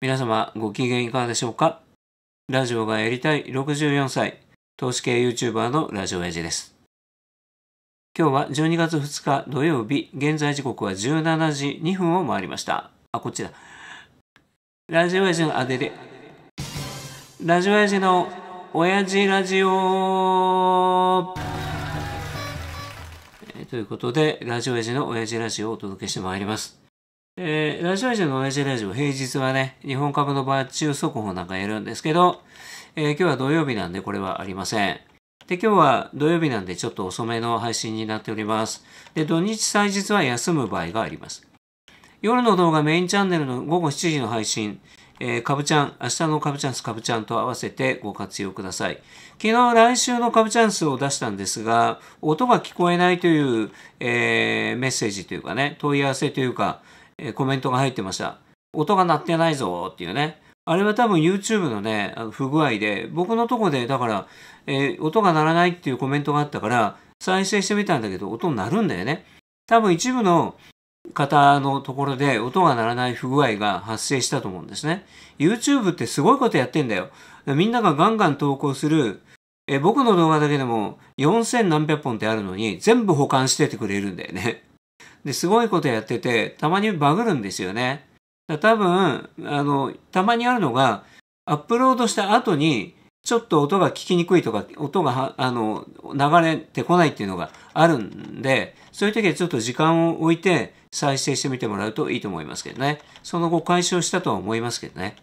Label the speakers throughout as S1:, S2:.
S1: 皆様ご機嫌いかがでしょうかラジオがやりたい64歳、投資系 YouTuber のラジオエジです。今日は12月2日土曜日、現在時刻は17時2分を回りました。あ、こっちだ。ラジオエジのアデレラジオエジの親父ラジオということで、ラジオエジの親父ラジオをお届けしてまいります。えー、ラジオアジアのジ父ラジオ、平日はね、日本株のバッチ速報なんかやるんですけど、えー、今日は土曜日なんでこれはありません。で、今日は土曜日なんでちょっと遅めの配信になっております。で、土日祭日は休む場合があります。夜の動画メインチャンネルの午後7時の配信、えー、かぶちゃん、明日のかぶチャンスかぶちゃんと合わせてご活用ください。昨日来週のかぶチャンスを出したんですが、音が聞こえないという、えー、メッセージというかね、問い合わせというか、えコメントが入ってました。音が鳴ってないぞっていうね。あれは多分 YouTube のね、不具合で、僕のとこで、だから、えー、音が鳴らないっていうコメントがあったから、再生してみたんだけど、音鳴るんだよね。多分一部の方のところで音が鳴らない不具合が発生したと思うんですね。YouTube ってすごいことやってんだよ。みんながガンガン投稿する、え僕の動画だけでも4000何百本ってあるのに、全部保管しててくれるんだよね。で、すごいことやってて、たまにバグるんですよね。多分、あの、たまにあるのが、アップロードした後に、ちょっと音が聞きにくいとか、音が、あの、流れてこないっていうのがあるんで、そういう時はちょっと時間を置いて再生してみてもらうといいと思いますけどね。その後解消したとは思いますけどね。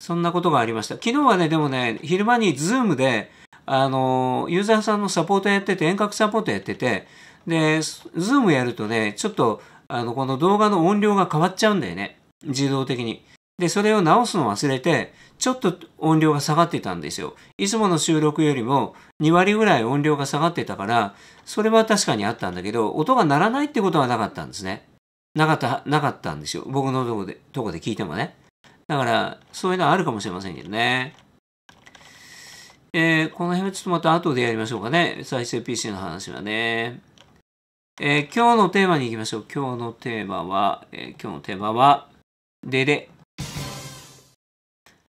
S1: そんなことがありました。昨日はね、でもね、昼間に Zoom で、あの、ユーザーさんのサポートやってて、遠隔サポートやってて、で、ズームやるとね、ちょっと、あの、この動画の音量が変わっちゃうんだよね。自動的に。で、それを直すの忘れて、ちょっと音量が下がってたんですよ。いつもの収録よりも2割ぐらい音量が下がってたから、それは確かにあったんだけど、音が鳴らないってことはなかったんですね。なかった、なかったんですよ。僕のとこで、とこで聞いてもね。だから、そういうのはあるかもしれませんけどね。えー、この辺はちょっとまた後でやりましょうかね。再生 PC の話はね。えー、今日のテーマに行きましょう。今日のテーマは、えー、今日のテーマは、デデ。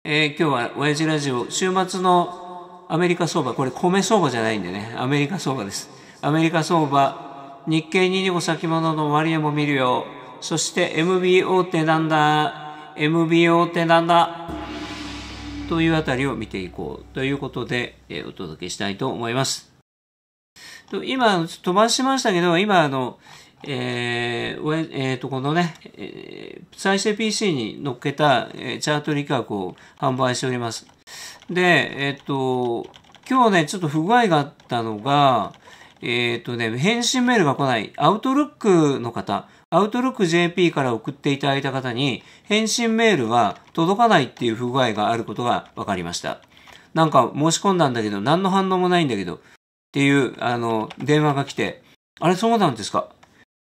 S1: えー、今日は親父ラジオ、週末のアメリカ相場、これ米相場じゃないんでね、アメリカ相場です。アメリカ相場、日経225先物の割合も見るよ。そして MBO ってなんだ ?MBO ってなんだというあたりを見ていこうということで、えー、お届けしたいと思います。と今、飛ばしましたけど、今、あの、えーえー、とこのね、えー、再生 PC に乗っけた、えー、チャート利確を販売しております。で、えっ、ー、と、今日ね、ちょっと不具合があったのが、えっ、ー、とね、返信メールが来ない、アウトルックの方、アウトルック JP から送っていただいた方に、返信メールが届かないっていう不具合があることが分かりました。なんか申し込んだんだけど、何の反応もないんだけど、っていう、あの、電話が来て、あれ、そうなんですか。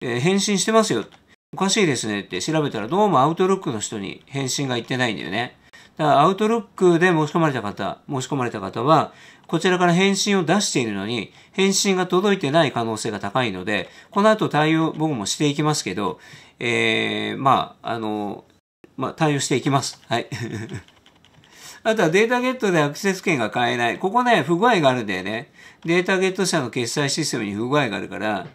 S1: えー、返信してますよ。おかしいですねって調べたら、どうもアウトロックの人に返信が行ってないんだよね。だからアウトロックで申し込まれた方、申し込まれた方は、こちらから返信を出しているのに、返信が届いてない可能性が高いので、この後対応、僕もしていきますけど、えー、まあ、あの、まあ、対応していきます。はい。あとはデータゲットでアクセス権が買えない。ここね、不具合があるんだよね。データゲット社の決済システムに不具合があるから、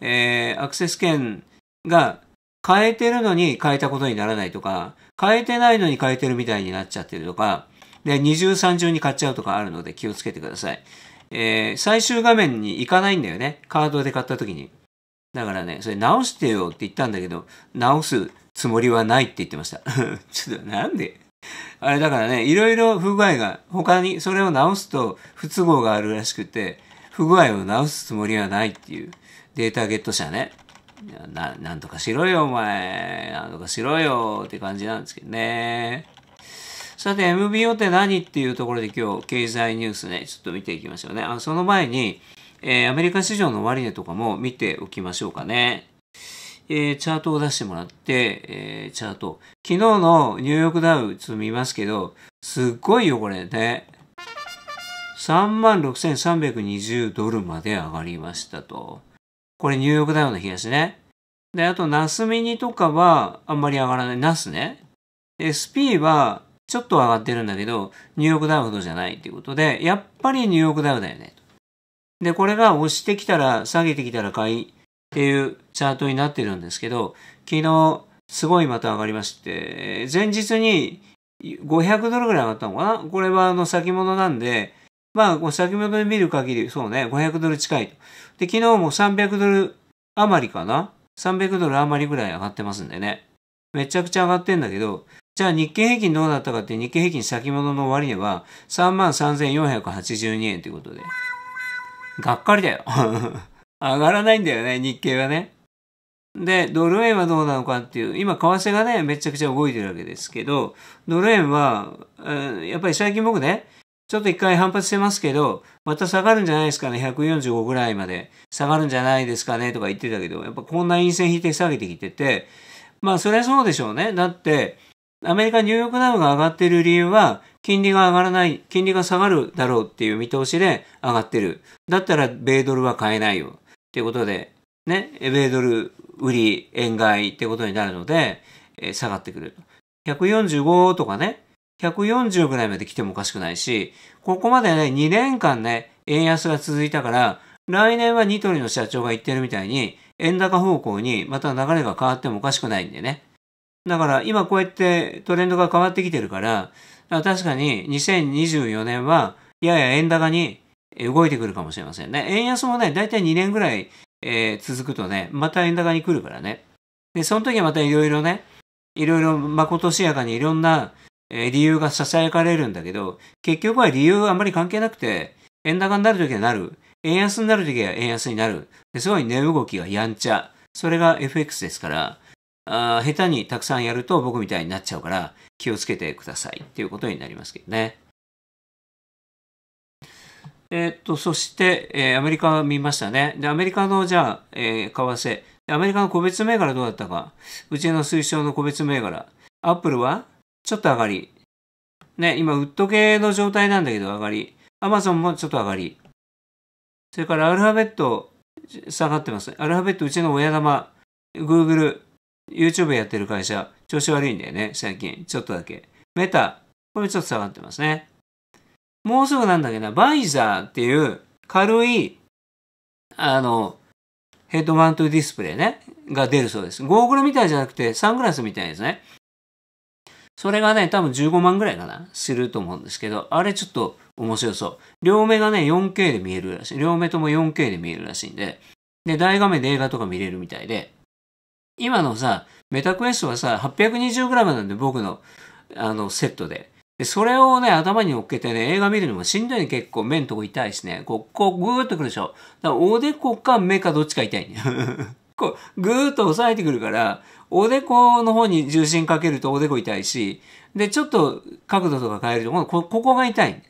S1: えー、アクセス権が変えてるのに変えたことにならないとか、変えてないのに変えてるみたいになっちゃってるとか、で、二重三重に買っちゃうとかあるので気をつけてください。えー、最終画面に行かないんだよね。カードで買った時に。だからね、それ直してよって言ったんだけど、直すつもりはないって言ってました。ちょっとなんであれだからね、いろいろ不具合が、他にそれを直すと不都合があるらしくて、不具合を直すつもりはないっていうデータゲット者ね。な、なんとかしろよ、お前。なんとかしろよ、って感じなんですけどね。さて、MBO って何っていうところで今日、経済ニュースね、ちょっと見ていきましょうね。あその前に、えー、アメリカ市場の終値とかも見ておきましょうかね。えー、チャートを出してもらって、えー、チャート。昨日のニューヨークダウちょっと見ますけど、すっごいよ、これね。36,320ドルまで上がりましたと。これニューヨークダウンの日ですね。で、あと、ナスミニとかはあんまり上がらない。ナスね。SP はちょっと上がってるんだけど、ニューヨークダウンほどじゃないっていうことで、やっぱりニューヨークダウンだよね。で、これが押してきたら、下げてきたら買いっていうチャートになってるんですけど、昨日、すごいまた上がりまして、前日に500ドルぐらい上がったのかなこれはあの先物なんで、まあ、先ほど見る限り、そうね、500ドル近いと。で、昨日も300ドル余りかな ?300 ドル余りぐらい上がってますんでね。めちゃくちゃ上がってんだけど、じゃあ日経平均どうだったかって日経平均先物の割には33,482円ということで。がっかりだよ。上がらないんだよね、日経はね。で、ドル円はどうなのかっていう、今、為替がね、めちゃくちゃ動いてるわけですけど、ドル円は、うん、やっぱり最近僕ね、ちょっと一回反発してますけど、また下がるんじゃないですかね、145ぐらいまで下がるんじゃないですかねとか言ってたけど、やっぱこんな陰線引いて下げてきてて、まあそりゃそうでしょうね。だって、アメリカニューヨークダウが上がってる理由は、金利が上がらない、金利が下がるだろうっていう見通しで上がってる。だったら、米ドルは買えないよ。っていうことで、ね、米ドル売り、円買いってことになるので、下がってくる。145とかね、140ぐらいまで来てもおかしくないし、ここまでね、2年間ね、円安が続いたから、来年はニトリの社長が言ってるみたいに、円高方向にまた流れが変わってもおかしくないんでね。だから今こうやってトレンドが変わってきてるから、から確かに2024年はやや円高に動いてくるかもしれませんね。円安もね、だいたい2年ぐらい、えー、続くとね、また円高に来るからね。で、その時はまたいろいろね、いろいろまことしやかにいろんなえ理由が囁かれるんだけど、結局は理由はあんまり関係なくて、円高になるときはなる。円安になるときは円安になる。すごい値動きがやんちゃ。それが FX ですから、あ下手にたくさんやると僕みたいになっちゃうから、気をつけてくださいっていうことになりますけどね。えー、っと、そして、えー、アメリカ見ましたね。で、アメリカの、じゃあ、えー、為替。アメリカの個別銘柄どうだったか。うちの推奨の個別銘柄。アップルはちょっと上がり。ね、今、ウッド系の状態なんだけど上がり。アマゾンもちょっと上がり。それからアルファベット下がってます。アルファベットうちの親玉、Google、YouTube やってる会社、調子悪いんだよね、最近。ちょっとだけ。メタ、これちょっと下がってますね。もうすぐなんだけどな、バイザーっていう軽い、あの、ヘッドマウントディスプレイね、が出るそうです。ゴーグルみたいじゃなくて、サングラスみたいですね。それがね、多分15万ぐらいかな、すると思うんですけど、あれちょっと面白そう。両目がね、4K で見えるらしい。両目とも 4K で見えるらしいんで、で、大画面で映画とか見れるみたいで、今のさ、メタクエストはさ、820g なんで僕の、あの、セットで。で、それをね、頭に乗っけてね、映画見るのもしんどいね、結構。目のとこ痛いしね。こう、こう、ぐーっとくるでしょ。だから、おでこか目かどっちか痛いね。こう、ぐーっと押さえてくるから、おでこの方に重心かけるとおでこ痛いし、で、ちょっと角度とか変えると、こ、ここが痛い。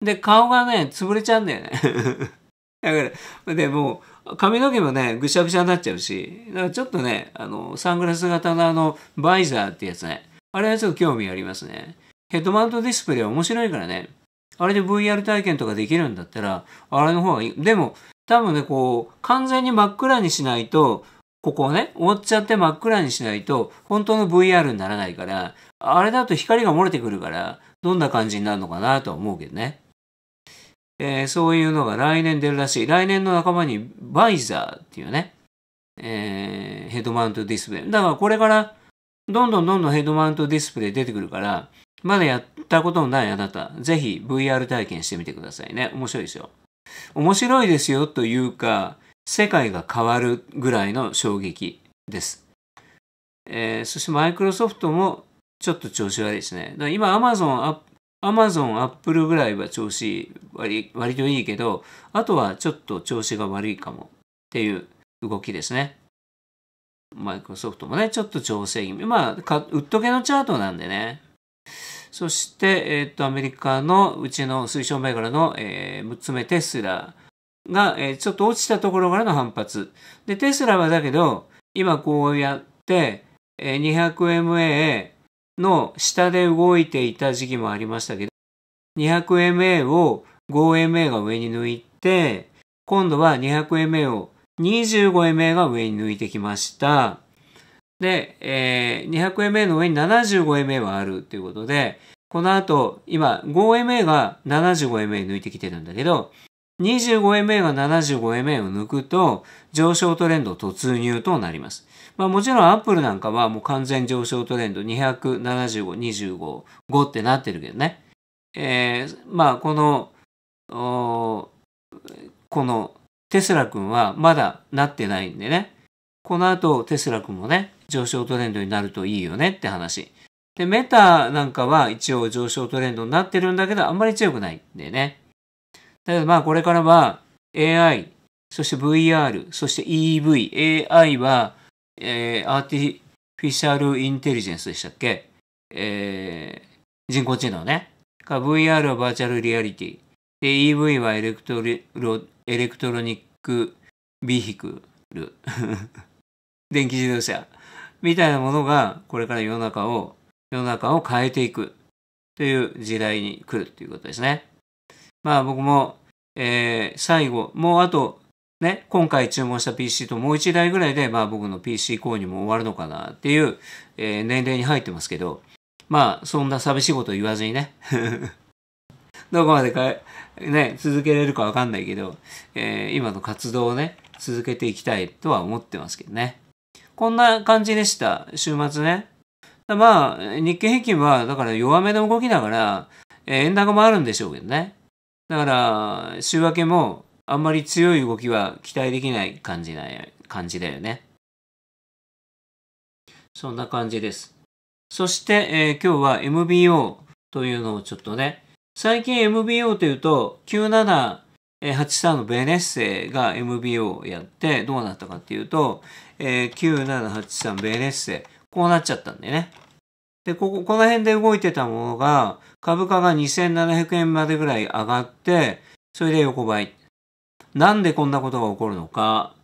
S1: で、顔がね、潰れちゃうんだよね。だから、でも、髪の毛もね、ぐしゃぐしゃになっちゃうし、だからちょっとね、あの、サングラス型のあの、バイザーってやつね。あれはちょっと興味ありますね。ヘッドマウントディスプレイ面白いからね。あれで VR 体験とかできるんだったら、あれの方がいい。でも、多分ね、こう、完全に真っ暗にしないと、ここをね、覆っちゃって真っ暗にしないと、本当の VR にならないから、あれだと光が漏れてくるから、どんな感じになるのかなとは思うけどね。えー、そういうのが来年出るらしい。来年の仲間にバイザーっていうね、えー、ヘッドマウントディスプレイ。だからこれから、どんどんどんどんヘッドマウントディスプレイ出てくるから、まだやったことのないあなた、ぜひ VR 体験してみてくださいね。面白いですよ。面白いですよというか、世界が変わるぐらいの衝撃です。えー、そしてマイクロソフトもちょっと調子悪いですね。だ今アマゾン、アマゾン、アップルぐらいは調子割割といいけど、あとはちょっと調子が悪いかもっていう動きですね。マイクロソフトもね、ちょっと調整気味。まあ、か売っとけのチャートなんでね。そして、えっ、と、アメリカのうちの推奨銘柄の、えー、6つ目テスラが、えちょっと落ちたところからの反発。で、テスラはだけど、今こうやって、え 200MA の下で動いていた時期もありましたけど、200MA を 5MA が上に抜いて、今度は 200MA を 25MA が上に抜いてきました。で、えー、200MA の上に 75MA はあるということで、この後、今、5MA が 75MA 抜いてきてるんだけど、25MA が 75MA を抜くと上昇トレンド突入となります。まあもちろんアップルなんかはもう完全上昇トレンド275、25、5ってなってるけどね。えー、まあこの、このテスラ君はまだなってないんでね。この後テスラ君もね、上昇トレンドになるといいよねって話。で、メタなんかは一応上昇トレンドになってるんだけど、あんまり強くないんでね。だけどまあこれからは AI、そして VR、そして EV、AI は、えー、アーティフィシャルインテリジェンスでしたっけ、えー、人工知能ね。VR はバーチャルリアリティ。で、EV はエレクトロエレクトロニックビヒクル。電気自動車。みたいなものが、これから世の中を、世の中を変えていくという時代に来るということですね。まあ僕も、えー、最後、もうあと、ね、今回注文した PC ともう一台ぐらいで、まあ僕の PC 購入も終わるのかなっていう、えー、年齢に入ってますけど、まあそんな寂しいこと言わずにね、どこまでか、ね、続けれるかわかんないけど、えー、今の活動をね、続けていきたいとは思ってますけどね。こんな感じでした、週末ね。まあ、日経平均は、だから弱めの動きだから、えー、円高もあるんでしょうけどね。だから、週明けもあんまり強い動きは期待できない感じな感じだよね。そんな感じです。そして、えー、今日は MBO というのをちょっとね、最近 MBO というと、9783のベネッセが MBO をやってどうなったかっていうと、えー、9783ベネッセ、こうなっちゃったんでね。で、ここ、この辺で動いてたものが、株価が2700円までぐらい上がって、それで横ばい。なんでこんなことが起こるのか。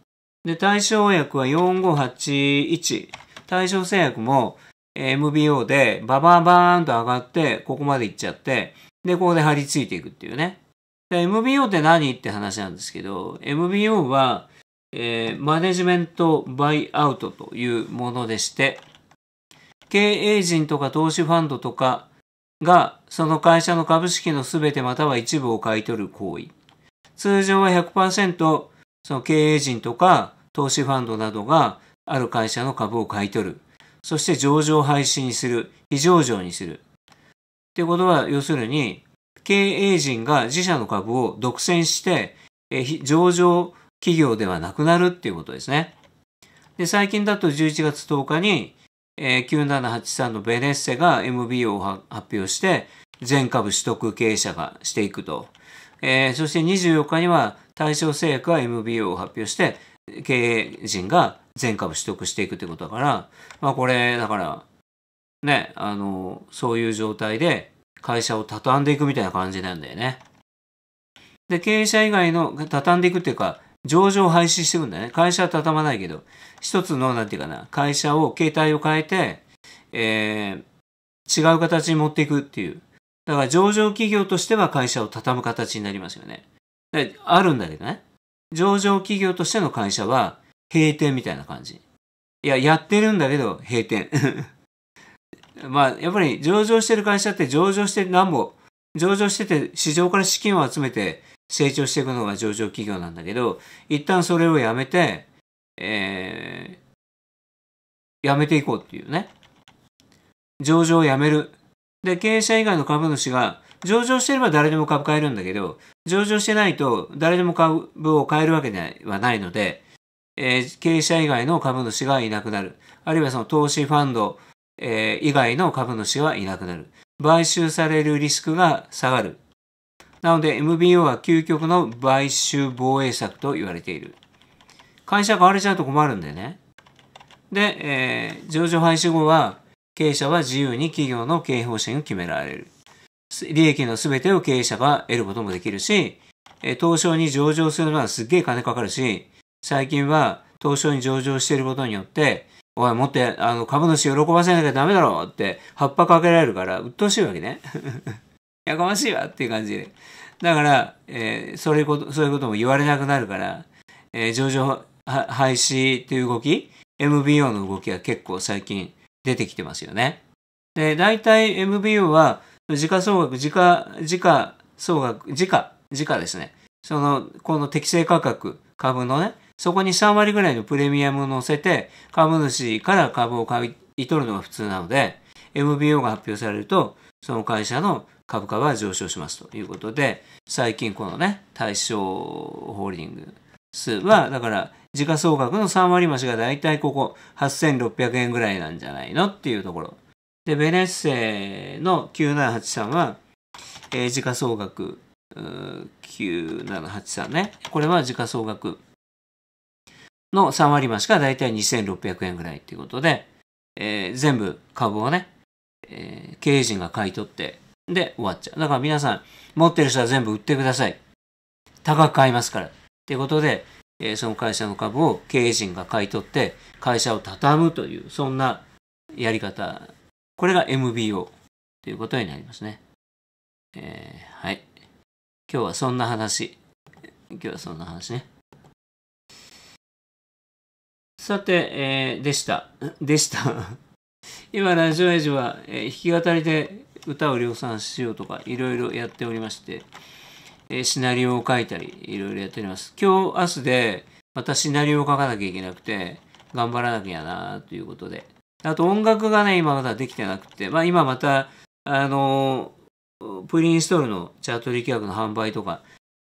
S1: で、対象薬は4581。対象製薬も MBO でバババーンと上がって、ここまで行っちゃって、で、ここで張り付いていくっていうね。MBO って何って話なんですけど、MBO は、えー、マネジメントバイアウトというものでして、経営陣とか投資ファンドとかがその会社の株式のすべてまたは一部を買い取る行為。通常は100%その経営陣とか投資ファンドなどがある会社の株を買い取る。そして上場廃止にする。非上場にする。ってことは、要するに、経営陣が自社の株を独占して、上場企業ではなくなるっていうことですね。で、最近だと11月10日に、え9783のベネッセが MBO を発表して、全株取得経営者がしていくと。えー、そして24日には対象製薬が MBO を発表して、経営陣が全株取得していくってことだから、まあこれ、だから、ね、あの、そういう状態で会社を畳んでいくみたいな感じなんだよね。で、経営者以外の、畳んでいくっていうか、上場廃止していくんだね。会社は畳まないけど、一つの、なんていうかな、会社を、形態を変えて、えー、違う形に持っていくっていう。だから上場企業としては会社を畳む形になりますよね。あるんだけどね。上場企業としての会社は閉店みたいな感じ。いや、やってるんだけど閉店。まあ、やっぱり上場してる会社って上場してなんぼ、上場してて市場から資金を集めて成長していくのが上場企業なんだけど、一旦それをやめて、えー、やめていこうっていうね。上場をやめる。で、経営者以外の株主が、上場してれば誰でも株買えるんだけど、上場してないと誰でも株を買えるわけではないので、えー、経営者以外の株主がいなくなる。あるいはその投資ファンド、えー、以外の株主はいなくなる。買収されるリスクが下がる。なので MBO は究極の買収防衛策と言われている。会社買われちゃうと困るんでね。で、えー、上場廃止後は経営者は自由に企業の経営方針を決められる。利益の全てを経営者が得ることもできるし、えー、東証に上場するのはすっげえ金かかるし、最近は東証に上場していることによって、おい、もっとあの株主喜ばせなきゃダメだろって、葉っぱかけられるから、鬱陶しいわけね。やかましいわっていう感じで。だから、えー、それこと、そういうことも言われなくなるから、えー、上場廃止っていう動き、MBO の動きが結構最近出てきてますよね。で、大体 MBO は、時価総額、時価、時価総額、時価、時価ですね。その、この適正価格、株のね、そこに3割ぐらいのプレミアムを乗せて、株主から株を買い取るのが普通なので、MBO が発表されると、その会社の株価は上昇しますということで、最近このね、対象ホールディングスは、だから、時価総額の3割増しがだいたいここ8600円ぐらいなんじゃないのっていうところ。で、ベネッセの9783は、えー、時価総額9783ね。これは時価総額の3割増しがだいたい2600円ぐらいっていうことで、えー、全部株をね、えー、経営陣が買い取って、で、終わっちゃう。だから皆さん、持ってる人は全部売ってください。高く買いますから。っていうことで、えー、その会社の株を経営陣が買い取って、会社を畳むという、そんなやり方。これが MBO ということになりますね。えー、はい。今日はそんな話。今日はそんな話ね。さて、えー、でした。でした。今、ラジオエイジは、えー、弾き語りで歌を量産しようとかいろいろやっておりまして、えシナリオを書いたりいろいろやっております。今日、明日でまたシナリオを書かなきゃいけなくて、頑張らなきゃなということで。あと音楽がね、今まだできてなくて、まあ今また、あのプリインストールのチャートリ学の販売とか、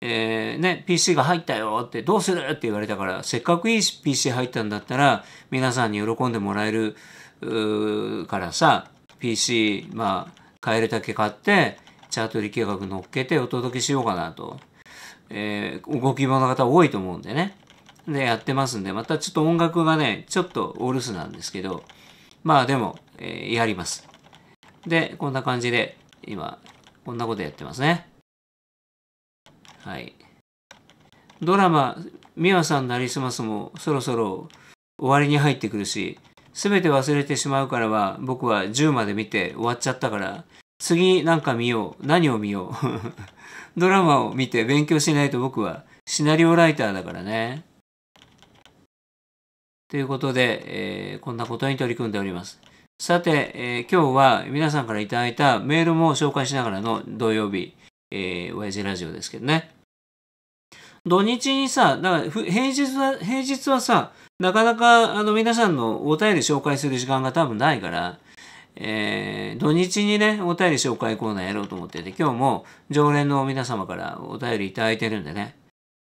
S1: えー、ね、PC が入ったよってどうするって言われたから、せっかくいい PC 入ったんだったら、皆さんに喜んでもらえるからさ、PC、まあ、買えるだけ買って、チャートリ計画乗っけてお届けしようかなと。えー、ご希望の方多いと思うんでね。で、やってますんで、またちょっと音楽がね、ちょっとお留守なんですけど、まあでも、えー、やります。で、こんな感じで、今、こんなことやってますね。はい。ドラマ、ミワさんなりすますもそろそろ終わりに入ってくるし、全て忘れてしまうからは僕は10まで見て終わっちゃったから次なんか見よう何を見よう ドラマを見て勉強しないと僕はシナリオライターだからねということで、えー、こんなことに取り組んでおりますさて、えー、今日は皆さんからいただいたメールも紹介しながらの土曜日、えー、親父ラジオですけどね土日にさ、だから平日は、平日はさ、なかなか、あの、皆さんのお便り紹介する時間が多分ないから、えー、土日にね、お便り紹介コーナーやろうと思ってて、今日も常連の皆様からお便りいただいてるんでね。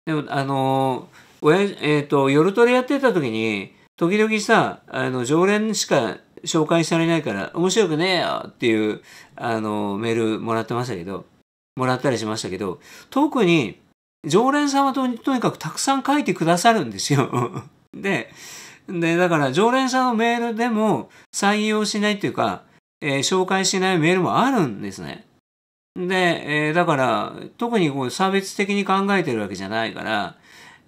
S1: でも、あのー、親、えっ、ー、と、夜トレやってた時に、時々さ、あの、常連しか紹介されないから、面白くねえよっていう、あの、メールもらってましたけど、もらったりしましたけど、特に、常連様ととにかくたくさん書いてくださるんですよで、で、だから常連さんのメールでも採用しないっていうか、えー、紹介しないメールもあるんですね。で、えー、だから特にこう差別的に考えてるわけじゃないから、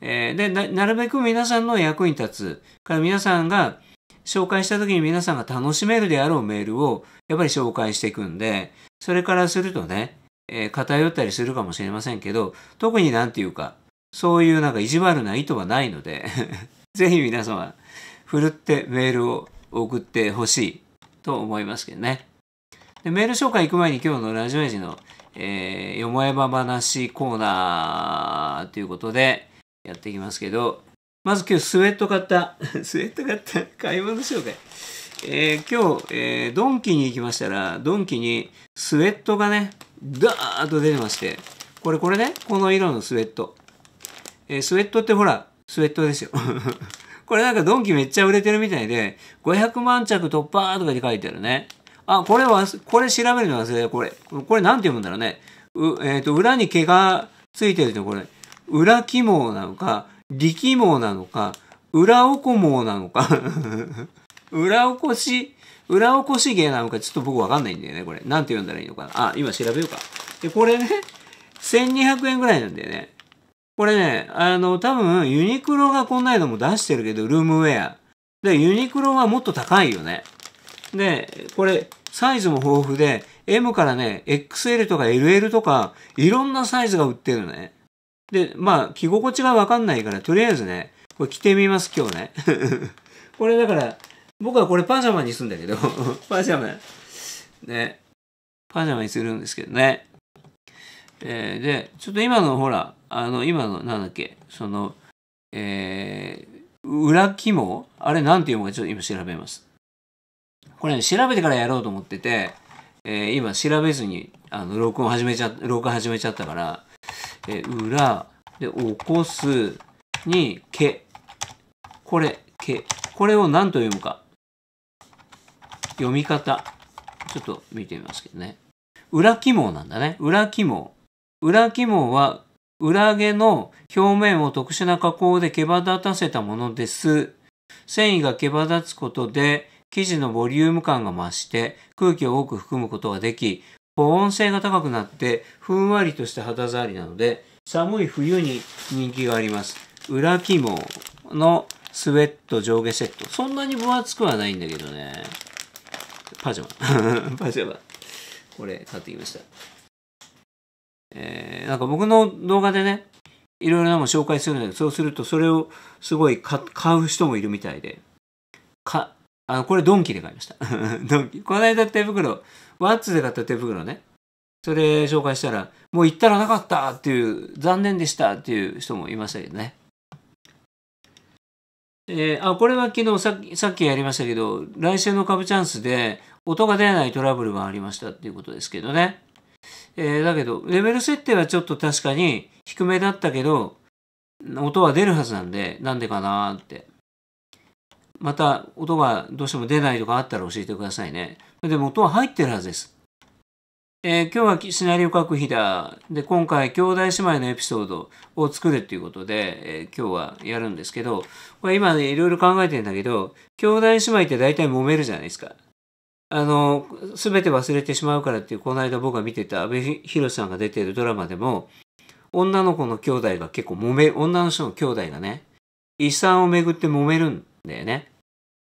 S1: えー、でな、なるべく皆さんの役に立つ、から皆さんが紹介した時に皆さんが楽しめるであろうメールをやっぱり紹介していくんで、それからするとね、えー、偏ったりするかもしれませんけど、特になんていうか、そういうなんか意地悪な意図はないのでぜひ皆様、ふるってメールを送ってほしいと思いますけどね。でメール紹介行く前に今日のラジオエジの、えー、よもやま話コーナーということでやっていきますけど、まず今日スウェット買った、スウェット買った買い物紹介。えー、今日、えー、ドンキに行きましたら、ドンキにスウェットがね、ダーッと出てまして、これこれね、この色のスウェット。えー、スウェットってほら、スウェットですよ。これなんかドンキめっちゃ売れてるみたいで、500万着突破とかで書いてあるね。あ、これは、これ調べるの忘れこれ。これなんて読むんだろうね。う、えっ、ー、と、裏に毛がついてるってこれ。裏起毛なのか、力毛なのか、裏おこ毛なのか。裏おこし、裏おこし芸なのか、ちょっと僕わかんないんだよね、これ。なんて読んだらいいのかな。あ、今調べようか。で、これね、1200円ぐらいなんだよね。これね、あの、多分、ユニクロがこんないのも出してるけど、ルームウェア。で、ユニクロはもっと高いよね。で、これ、サイズも豊富で、M からね、XL とか LL とか、いろんなサイズが売ってるね。で、まあ、着心地がわかんないから、とりあえずね、これ着てみます、今日ね。これだから、僕はこれパジャマにするんだけど、パジャマ。ね。パジャマにするんですけどね。えー、でちょっと今のほらあの今のなんだっけそのえー、裏毛あれなんて読うのかちょっと今調べますこれね調べてからやろうと思ってて、えー、今調べずにあの録音始めちゃ録音始めちゃったから、えー、裏で起こすにけこれけこれを何と読むか読み方ちょっと見てみますけどね裏起毛なんだね裏起毛裏起毛は裏毛の表面を特殊な加工で毛羽立たせたものです。繊維が毛羽立つことで生地のボリューム感が増して空気を多く含むことができ、保温性が高くなってふんわりとした肌触りなので寒い冬に人気があります。裏起毛のスウェット上下セット。そんなに分厚くはないんだけどね。パジャマ。パジャマ。これ買ってきました。えー、なんか僕の動画でね、いろいろなもの紹介するんだけど、そうするとそれをすごい買う人もいるみたいで、か、あの、これドンキで買いました。ドンキ。この間手袋、ワッツで買った手袋ね。それ紹介したら、もう行ったらなかったっていう、残念でしたっていう人もいましたけどね。えー、あ、これは昨日さっき、さっきやりましたけど、来週の株チャンスで音が出ないトラブルがありましたっていうことですけどね。えー、だけど、レベル設定はちょっと確かに低めだったけど、音は出るはずなんで、なんでかなーって。また、音がどうしても出ないとかあったら教えてくださいね。でも音は入ってるはずです。えー、今日はシナリオ書く日だ。で、今回、兄弟姉妹のエピソードを作るっていうことで、えー、今日はやるんですけど、これ今ね、いろいろ考えてんだけど、兄弟姉妹って大体揉めるじゃないですか。あの、すべて忘れてしまうからっていう、この間僕が見てた安部博さんが出てるドラマでも、女の子の兄弟が結構揉め、女の人の兄弟がね、遺産をめぐって揉めるんだよね。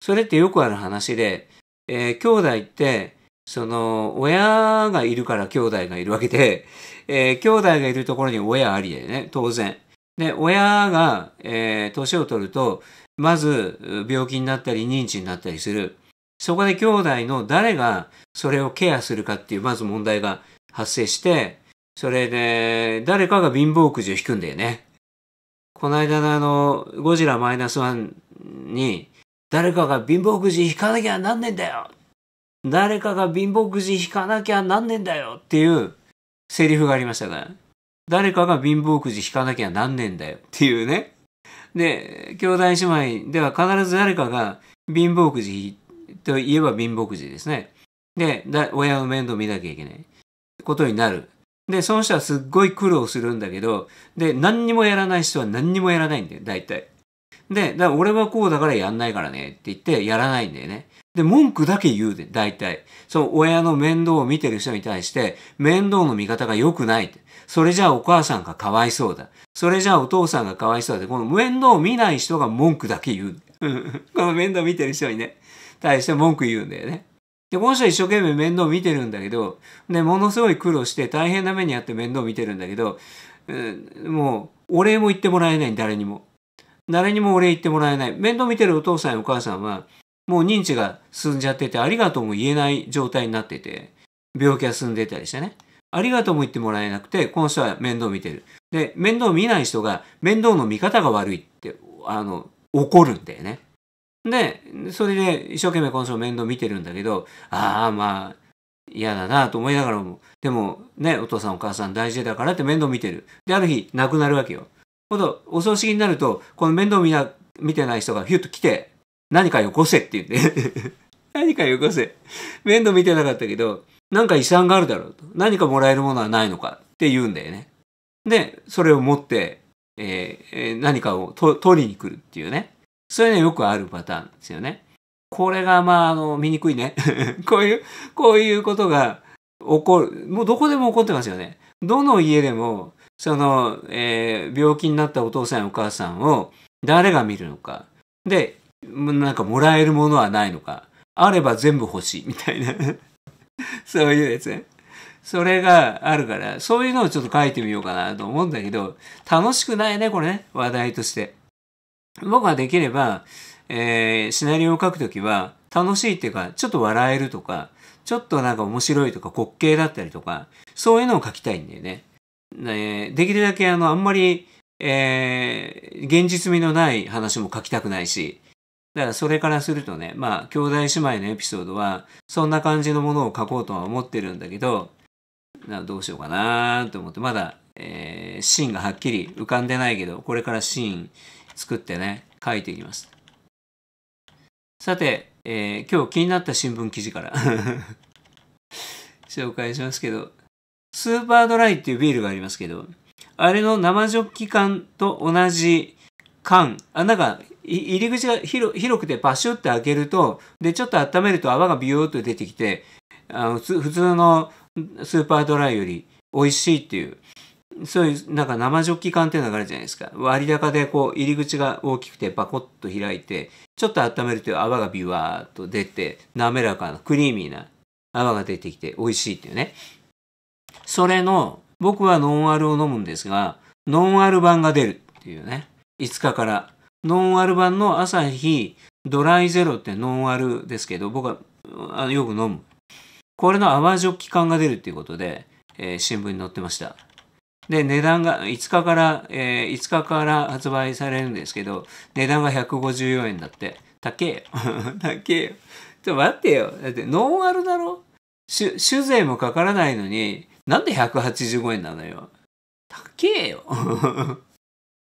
S1: それってよくある話で、えー、兄弟って、その、親がいるから兄弟がいるわけで、えー、兄弟がいるところに親ありだよね、当然。で、親が、えー、年を取ると、まず病気になったり認知になったりする。そこで兄弟の誰がそれをケアするかっていうまず問題が発生して、それで誰かが貧乏くじを引くんだよね。この間のあの、ゴジラマイナスワンに、誰かが貧乏くじ引かなきゃなんねんだよ誰かが貧乏くじ引かなきゃなんねんだよっていうセリフがありましたから。誰かが貧乏くじ引かなきゃなんねんだよっていうね。で、兄弟姉妹では必ず誰かが貧乏くじといえば貧乏児ですね。で、親の面倒見なきゃいけないことになる。で、その人はすっごい苦労するんだけど、で、何にもやらない人は何にもやらないんだよ、大体。で、だ俺はこうだからやんないからねって言ってやらないんだよね。で、文句だけ言うで、大体。その親の面倒を見てる人に対して、面倒の見方が良くないって。それじゃあお母さんがかわいそうだ。それじゃあお父さんがかわいそうだって、この面倒を見ない人が文句だけ言う。この面倒見てる人にね。対して文句言うんだよね。で、この人は一生懸命面倒見てるんだけど、ね、ものすごい苦労して大変な目にあって面倒見てるんだけど、うん、もう、お礼も言ってもらえない、誰にも。誰にもお礼言ってもらえない。面倒見てるお父さんやお母さんは、もう認知が進んじゃってて、ありがとうも言えない状態になってて、病気が進んでたりしてね。ありがとうも言ってもらえなくて、この人は面倒見てる。で、面倒見ない人が、面倒の見方が悪いって、あの、怒るんだよね。で、それで一生懸命この人面倒見てるんだけど、ああ、まあ、嫌だなと思いながらも、でもね、お父さんお母さん大事だからって面倒見てる。で、ある日亡くなるわけよ。今度、お葬式になると、この面倒見な、見てない人がヒュッと来て、何かよこせって言って 何かよこせ。面倒見てなかったけど、なんか遺産があるだろうと。何かもらえるものはないのかって言うんだよね。で、それを持って、えー、何かを取りに来るっていうね。それね、よくあるパターンですよね。これが、まあ、あの、見にくいね。こういう、こういうことが起こる。もうどこでも起こってますよね。どの家でも、その、えー、病気になったお父さんやお母さんを誰が見るのか。で、なんかもらえるものはないのか。あれば全部欲しいみたいな そういうやつね。それがあるから、そういうのをちょっと書いてみようかなと思うんだけど、楽しくないね、これね、話題として。僕はできれば、えー、シナリオを書くときは、楽しいっていうか、ちょっと笑えるとか、ちょっとなんか面白いとか滑稽だったりとか、そういうのを書きたいんだよね。でできるだけあの、あんまり、えー、現実味のない話も書きたくないし、だからそれからするとね、まあ、兄弟姉妹のエピソードは、そんな感じのものを書こうとは思ってるんだけど、どうしようかなと思って、まだ、えー、シーンがはっきり浮かんでないけど、これからシーン、作ってね、書いていきます。さて、えー、今日気になった新聞記事から 紹介しますけど、スーパードライっていうビールがありますけど、あれの生ジョッキ缶と同じ缶、あ、なんか、入り口が広広くてパシュって開けると、で、ちょっと温めると泡がビヨーっと出てきて、あの普通のスーパードライより美味しいっていう、そういうなんか生ジョッキ缶っていうのがあるじゃないですか。割高でこう入り口が大きくてバコッと開いて、ちょっと温めると泡がビワーっと出て、滑らかなクリーミーな泡が出てきて美味しいっていうね。それの、僕はノンアルを飲むんですが、ノンアル版が出るっていうね。5日から。ノンアル版の朝日ドライゼロってノンアルですけど、僕はよく飲む。これの泡ジョッキ感が出るっていうことで、えー、新聞に載ってました。で、値段が5日から、えー、5日から発売されるんですけど、値段が154円だって。高えよ。高えよ。ちょ、待ってよ。だってノンアルだろ酒税もかからないのに、なんで185円なのよ。高えよ。高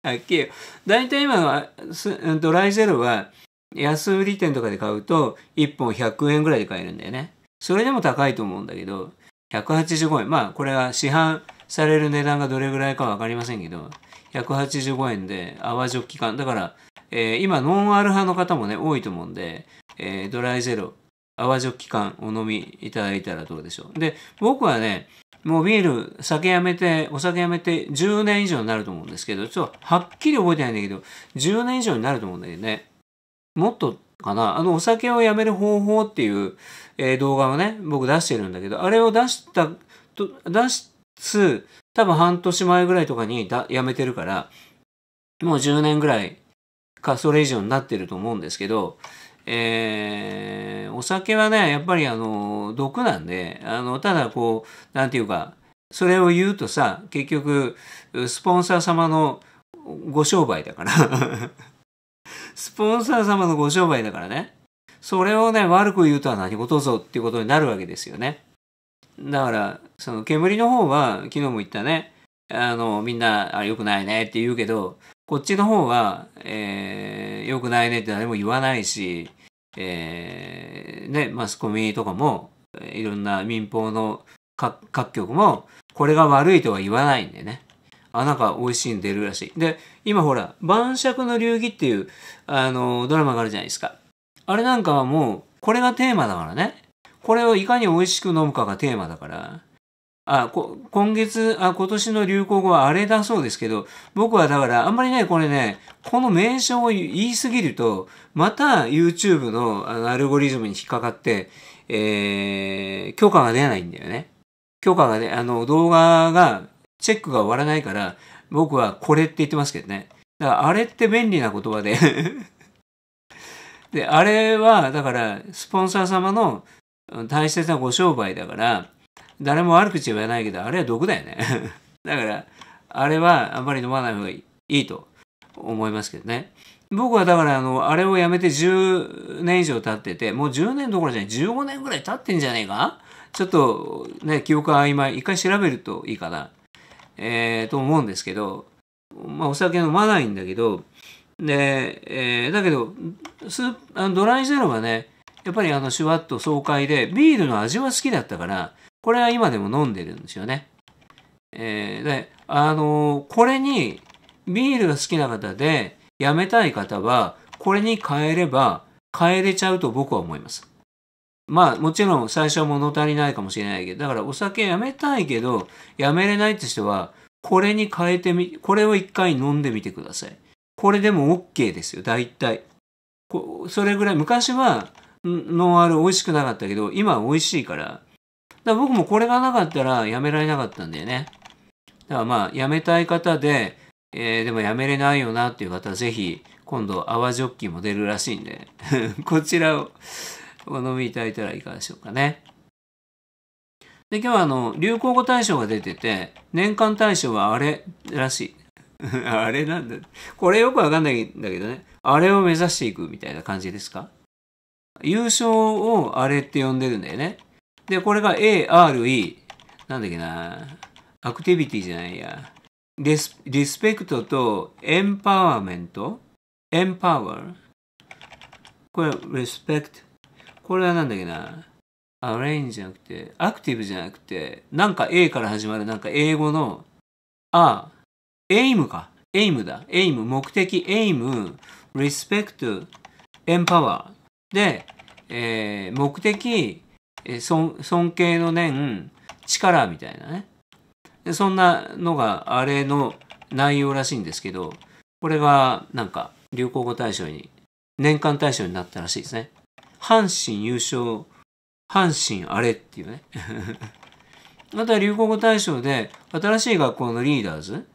S1: えよ。だいたい今のドライゼロは、安売り店とかで買うと、1本100円ぐらいで買えるんだよね。それでも高いと思うんだけど、185円。まあ、これは市販、される値段がどれぐらいか分かりませんけど、185円で泡ジョッキ缶。だから、えー、今、ノンアル派の方もね、多いと思うんで、えー、ドライゼロ、泡ジョッキ缶お飲みいただいたらどうでしょう。で、僕はね、もうビール、酒やめて、お酒やめて10年以上になると思うんですけど、ちょっとはっきり覚えてないんだけど、10年以上になると思うんだけどね。もっとかな。あの、お酒をやめる方法っていう、えー、動画をね、僕出してるんだけど、あれを出した、出しつ、多分半年前ぐらいとかにだ辞めてるから、もう10年ぐらいかそれ以上になってると思うんですけど、えー、お酒はね、やっぱりあの、毒なんで、あの、ただこう、なんていうか、それを言うとさ、結局、スポンサー様のご商売だから スポンサー様のご商売だからね。それをね、悪く言うとは何事ぞっていうことになるわけですよね。だからその煙の方は昨日も言ったねあのみんなあ良くないねって言うけどこっちの方は、えー、良くないねって誰も言わないし、えー、ね、マスコミとかもいろんな民放の各局もこれが悪いとは言わないんでね。あ、なんか美味しいん出るらしい。で、今ほら、晩酌の流儀っていう、あの、ドラマがあるじゃないですか。あれなんかはもう、これがテーマだからね。これをいかに美味しく飲むかがテーマだから。あ、今月、あ、今年の流行語はあれだそうですけど、僕はだから、あんまりね、これね、この名称を言いすぎると、また YouTube ののアルゴリズムに引っかかって、えー、許可が出ないんだよね。許可がね、あの、動画が、チェックが終わらないから、僕はこれって言ってますけどね。だから、あれって便利な言葉でで、あれは、だから、スポンサー様の、大切なご商売だから、誰も悪口は言わないけど、あれは毒だよね。だから、あれはあんまり飲まない方がいいと思いますけどね。僕はだから、あの、あれをやめて10年以上経ってて、もう10年どころじゃない、15年ぐらい経ってんじゃねえかちょっとね、記憶は曖昧。一回調べるといいかな。えー、と思うんですけど、まあお酒飲まないんだけど、で、えー、だけど、スードライゼロはね、やっぱりあのシュワッと爽快で、ビールの味は好きだったから、これは今でも飲んでるんですよね。えー、で、あのー、これに、ビールが好きな方で、やめたい方は、これに変えれば、変えれちゃうと僕は思います。まあ、もちろん最初は物足りないかもしれないけど、だからお酒やめたいけど、やめれないって人は、これに変えてみ、これを一回飲んでみてください。これでも OK ですよ、大体。こそれぐらい、昔は、のあれ美味しくなかったけど、今は美味しいから。だから僕もこれがなかったらやめられなかったんだよね。だからまあ、やめたい方で、えー、でもやめれないよなっていう方は、ぜひ、今度、泡ジョッキも出るらしいんで、こちらをお飲みいただいたらいかがでしょうかね。で、今日はあの、流行語大賞が出てて、年間大賞はあれらしい。あれなんだ。これよくわかんないんだけどね。あれを目指していくみたいな感じですか優勝をあれって呼んでるんだよね。で、これが ARE。なんだっけな。アクティビティじゃないや。リスリスペクトとエンパワーメント。エンパワー。これ、リスペクト。これはなんだっけな。アレインじゃなくて、アクティブじゃなくて、なんか A から始まる、なんか英語の、あ、エイムか。エイムだ。エイム、目的、エイム、リスペクト、エンパワー。で、えー、目的、え尊尊敬の念、力みたいなねで。そんなのがあれの内容らしいんですけど、これがなんか流行語大賞に、年間大賞になったらしいですね。阪神優勝、阪神あれっていうね。また流行語大賞で、新しい学校のリーダーズ、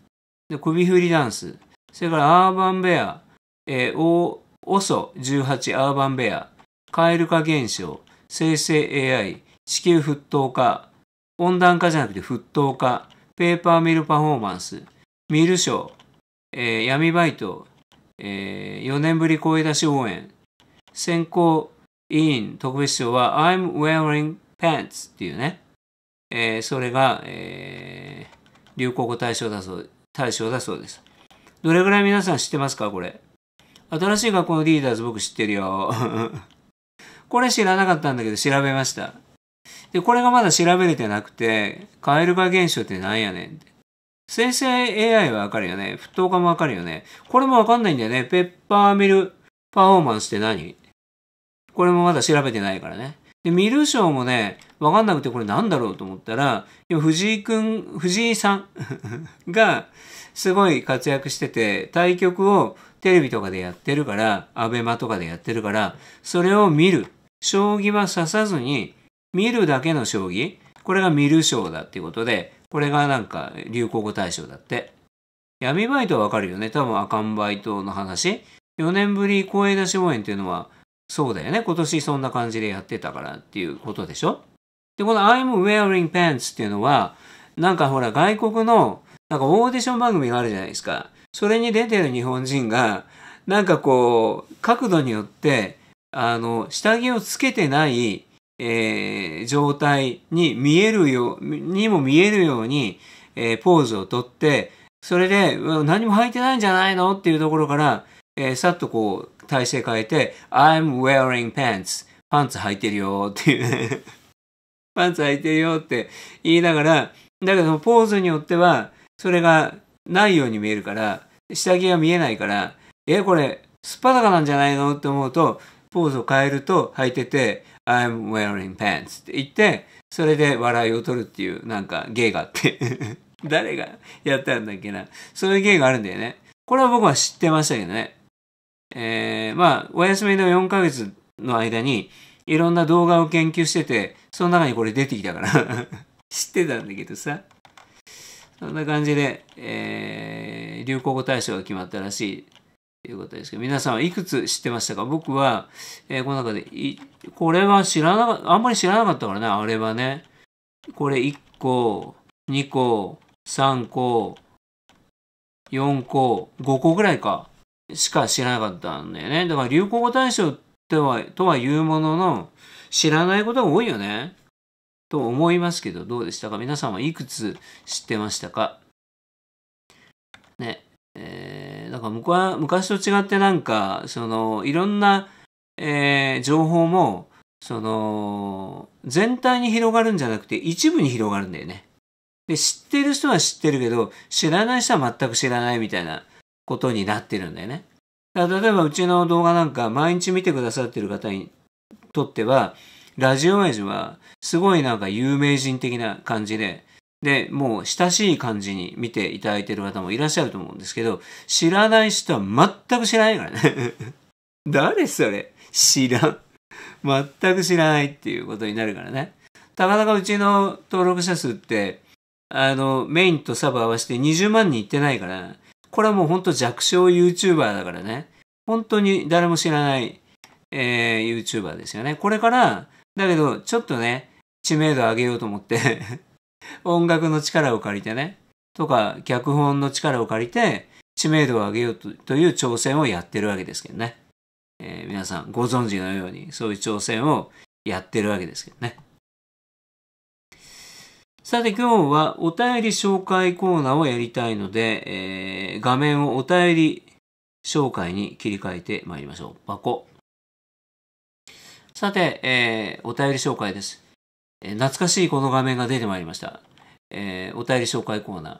S1: で首振りダンス、それからアーバンベア、えー、OSO18 アーバンベア、蛙化現象、生成 AI、地球沸騰化、温暖化じゃなくて沸騰化、ペーパーミルパフォーマンス、ミルショー、えー、闇バイト、えー、4年ぶり声出し応援、選考委員特別賞は I'm wearing pants っていうね、えー、それが、えー、流行語大賞だそう、大賞だそうです。どれぐらい皆さん知ってますかこれ。新しい学校のリーダーズ僕知ってるよ。これ知らなかったんだけど調べました。で、これがまだ調べれてなくて、カエル化現象ってなんやねん生成 AI はわかるよね。沸騰化もわかるよね。これもわかんないんだよね。ペッパーミルパフォーマンスって何これもまだ調べてないからね。で、ミル賞もね、わかんなくてこれなんだろうと思ったら、藤井くん、藤井さん がすごい活躍してて、対局をテレビとかでやってるから、アベマとかでやってるから、それを見る。将棋は指さずに、見るだけの将棋。これが見る将だっていうことで、これがなんか流行語大賞だって。闇バイトはわかるよね。多分赤んバイトの話。4年ぶり声出し応援っていうのは、そうだよね。今年そんな感じでやってたからっていうことでしょで、この I'm wearing pants っていうのは、なんかほら外国の、なんかオーディション番組があるじゃないですか。それに出てる日本人が、なんかこう、角度によって、あの、下着をつけてない、えー、状態に見えるよう、にも見えるように、えー、ポーズをとって、それで、何も履いてないんじゃないのっていうところから、えー、さっとこう、体勢変えて、I'm wearing pants. パンツ履いてるよっていうね パンツ履いてるよって言いながら、だけどポーズによっては、それがないように見えるから、下着が見えないから、え、これ、すっぱだかなんじゃないのって思うと、ポーズを変えると履いてて、I'm wearing pants って言って、それで笑いを取るっていう、なんか芸があって 誰がやったんだっけな。そういう芸があるんだよね。これは僕は知ってましたけどね。えー、まあ、お休みの4ヶ月の間に、いろんな動画を研究してて、その中にこれ出てきたから 知ってたんだけどさ。そんな感じで、えー、流行語大賞が決まったらしいということですけど、皆さんはいくつ知ってましたか僕は、えー、この中で、これは知らなかった、あんまり知らなかったからね、あれはね。これ1個、2個、3個、4個、5個ぐらいか、しか知らなかったんだよね。だから流行語大賞っては、とは言うものの、知らないことが多いよね。と思いますけど、どうでしたか皆さんはいくつ知ってましたかね。えー、だから僕は昔と違ってなんか、その、いろんな、えー、情報も、その、全体に広がるんじゃなくて一部に広がるんだよね。で、知ってる人は知ってるけど、知らない人は全く知らないみたいなことになってるんだよね。だ例えばうちの動画なんか毎日見てくださってる方にとっては、ラジオ親父は、すごいなんか有名人的な感じで、で、もう親しい感じに見ていただいてる方もいらっしゃると思うんですけど、知らない人は全く知らないからね。誰それ知らん。全く知らないっていうことになるからね。たかなかうちの登録者数って、あの、メインとサブ合わせて20万人いってないから、これはもうほんと弱小 YouTuber だからね。本当に誰も知らない、えー、YouTuber ですよね。これからだけど、ちょっとね、知名度上げようと思って 音楽の力を借りてね、とか、脚本の力を借りて、知名度を上げようという挑戦をやってるわけですけどね。えー、皆さんご存知のように、そういう挑戦をやってるわけですけどね。さて今日はお便り紹介コーナーをやりたいので、えー、画面をお便り紹介に切り替えてまいりましょう。箱。さて、えー、お便り紹介です、えー、懐かしいこの画面が出てまいりました。えー、お便り紹介コーナ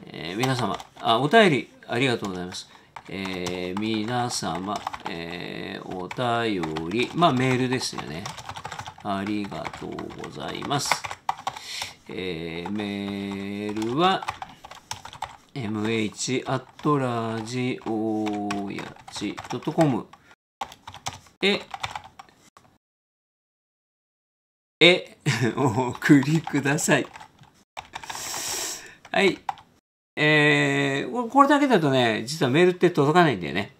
S1: ー。え皆様あ、お便りありがとうございます。え皆様、えお便り、まあメールですよね。ありがとうございます。えメールは、m h r a d i o o y a c h c o m へ、へ お送りください。はい。えー、これだけだとね、実はメールって届かないんだよね。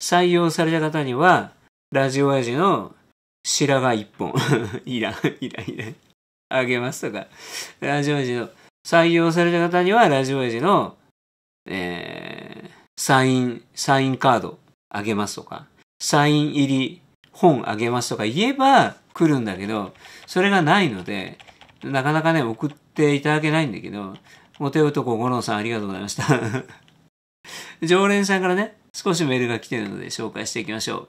S1: 採用された方には、ラジオ親ジの白髪一本。いらん、いらん、いらん。あげますとか。ラジオ親ジの、採用された方には、ラジオ親ジの、えー、サイン、サインカードあげますとか、サイン入り本あげますとか言えば、来るんだけど、それがないので、なかなかね、送っていただけないんだけど、モテ男五郎さんありがとうございました 常連さんからね、少しメールが来てるので紹介していきましょう。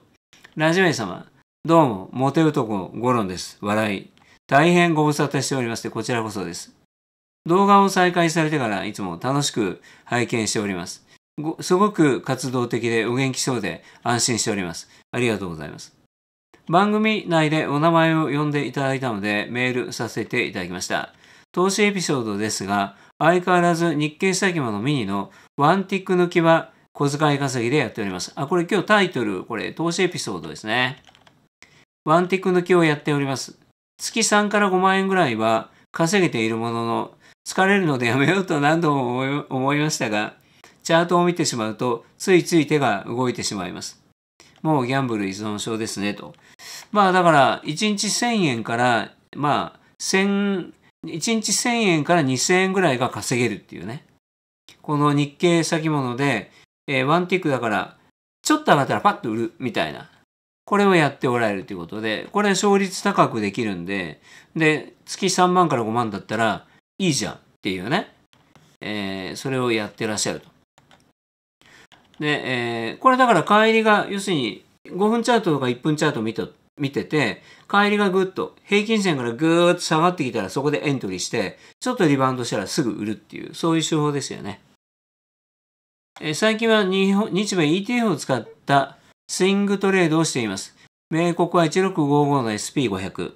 S1: ラジオ様、どうも、モテ男五郎です。笑い。大変ご無沙汰しておりまして、こちらこそです。動画を再開されてからいつも楽しく拝見しております。すごく活動的でお元気そうで安心しております。ありがとうございます。番組内でお名前を呼んでいただいたのでメールさせていただきました。投資エピソードですが、相変わらず日経下島のミニのワンティック抜きは小遣い稼ぎでやっております。あ、これ今日タイトル、これ投資エピソードですね。ワンティック抜きをやっております。月3から5万円ぐらいは稼げているものの、疲れるのでやめようと何度も思いましたが、チャートを見てしまうと、ついつい手が動いてしまいます。もうギャンブル依存症ですね、と。まあだから1日1000円からまあ千一1日1000円から2000円ぐらいが稼げるっていうね。この日経先物で、えー、ワンティックだから、ちょっと上がったらパッと売るみたいな。これをやっておられるということで、これ勝率高くできるんで、で、月3万から5万だったらいいじゃんっていうね。えー、それをやってらっしゃると。で、えー、これだから帰りが、要するに5分チャートとか1分チャート見と見てて、帰りがぐっと、平均線からぐーっと下がってきたらそこでエントリーして、ちょっとリバウンドしたらすぐ売るっていう、そういう手法ですよね。え最近は日米 ETF を使ったスイングトレードをしています。米国は1655の SP500。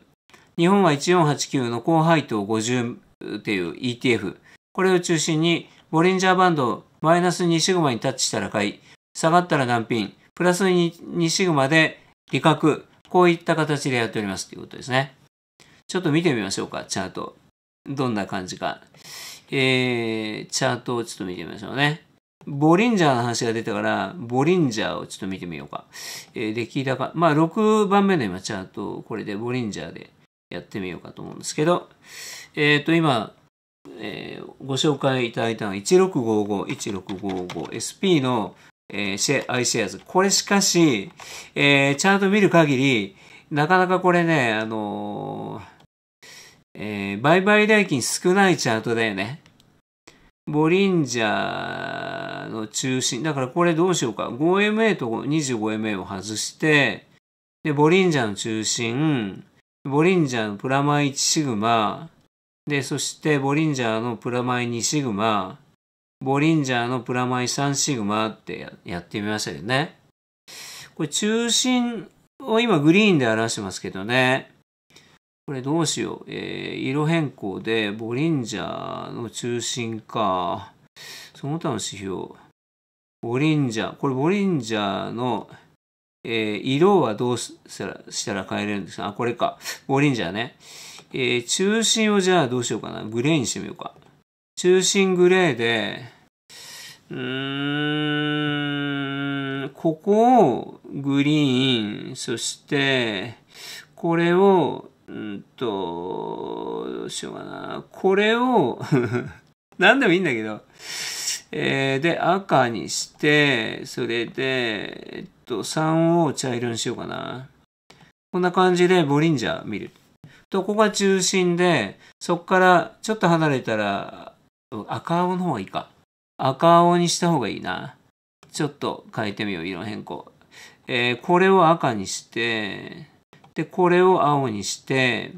S1: 日本は1489の高配当50っていう ETF。これを中心に、ボリンジャーバンド、マイナス2シグマにタッチしたら買い、下がったら難品、プラス2シグマで利確、こういった形でやっておりますということですね。ちょっと見てみましょうか、チャート。どんな感じか。えー、チャートをちょっと見てみましょうね。ボリンジャーの話が出たから、ボリンジャーをちょっと見てみようか。えー、で、いたか。まあ、6番目の今、チャートをこれでボリンジャーでやってみようかと思うんですけど、えっ、ー、と、今、えー、ご紹介いただいたのは1655、1655、SP のえー、ア、アイシェアズ。これしかし、えー、チャート見る限り、なかなかこれね、あのー、えー、売買代金少ないチャートだよね。ボリンジャーの中心。だからこれどうしようか。5MA と 25MA を外して、で、ボリンジャーの中心、ボリンジャーのプラマイ1シグマ、で、そしてボリンジャーのプラマイ2シグマ、ボリンジャーのプラマイ3シグマってやってみましたよね。これ中心を今グリーンで表してますけどね。これどうしよう。えー、色変更でボリンジャーの中心か。その他の指標。ボリンジャー。これボリンジャーの、えー、色はどうしたらしたら変えれるんですかあ、これか。ボリンジャーね。えー、中心をじゃあどうしようかな。グレーにしてみようか。中心グレーで、うーん、ここをグリーン、そして、これを、うんと、どうしようかな。これを何 でもいいんだけど、えー、で、赤にして、それで、えっと、3を茶色にしようかな。こんな感じでボリンジャー見る。と、ここが中心で、そこからちょっと離れたら赤青の方がいいか。赤青にした方がいいな。ちょっと変えてみよう、色変更。えー、これを赤にして、で、これを青にして、